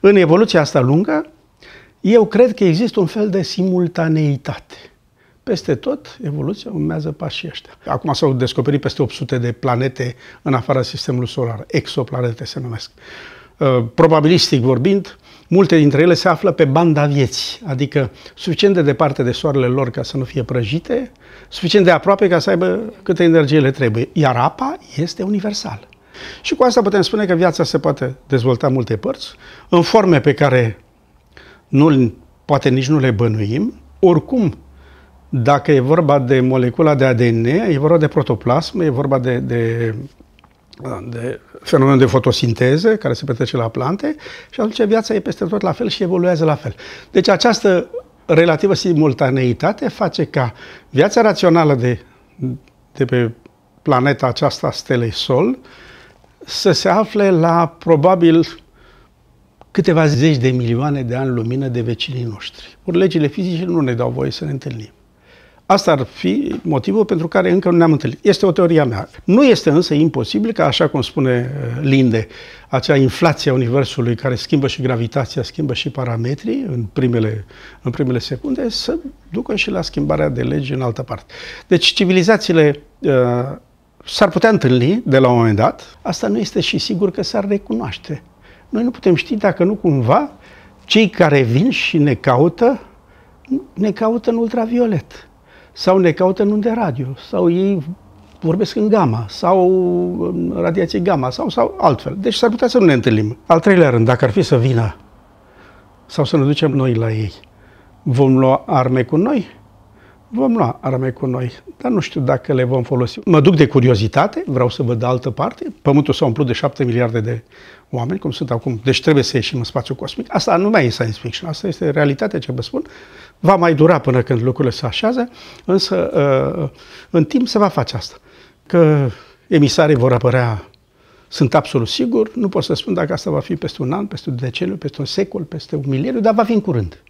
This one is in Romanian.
În evoluția asta lungă, eu cred că există un fel de simultaneitate. Peste tot, evoluția urmează pașii ăștia. Acum s-au descoperit peste 800 de planete în afara sistemului solar, exoplanete se numesc. Uh, probabilistic vorbind, multe dintre ele se află pe banda vieții, adică suficient de departe de soarele lor ca să nu fie prăjite, suficient de aproape ca să aibă câte energie le trebuie. Iar apa este universală. Și cu asta putem spune că viața se poate dezvolta în multe părți, în forme pe care nu, poate nici nu le bănuim. Oricum, dacă e vorba de molecula de ADN, e vorba de protoplasmă, e vorba de, de, de fenomenul de fotosinteză care se petrece la plante și atunci viața e peste tot la fel și evoluează la fel. Deci această relativă simultaneitate face ca viața rațională de, de pe planeta aceasta stelei Sol să se afle la probabil câteva zeci de milioane de ani lumină de vecinii noștri. Ori legile fizice nu ne dau voie să ne întâlnim. Asta ar fi motivul pentru care încă nu ne-am întâlnit. Este o teoria mea. Nu este însă imposibil ca, așa cum spune uh, Linde, acea inflație a Universului care schimbă și gravitația, schimbă și parametrii în primele, în primele secunde, să ducă și la schimbarea de legi în altă parte. Deci civilizațiile uh, S-ar putea întâlni de la un moment dat, asta nu este și sigur că s-ar recunoaște. Noi nu putem ști dacă nu cumva cei care vin și ne caută, ne caută în ultraviolet sau ne caută în unde radio sau ei vorbesc în gamma sau în radiație gamma sau, sau altfel. Deci s-ar putea să nu ne întâlnim. Al treilea rând, dacă ar fi să vină sau să ne ducem noi la ei, vom lua arme cu noi? vom lua arme cu noi, dar nu știu dacă le vom folosi. Mă duc de curiozitate, vreau să văd de altă parte. Pământul s-a umplut de 7 miliarde de oameni, cum sunt acum, deci trebuie să ieșim în spațiu cosmic. Asta nu mai e science fiction, asta este realitatea ce vă spun. Va mai dura până când lucrurile se așează, însă uh, în timp se va face asta. Că emisarii vor apărea sunt absolut sigur, nu pot să spun dacă asta va fi peste un an, peste un deceniu, peste un secol, peste un mileniu, dar va fi în curând.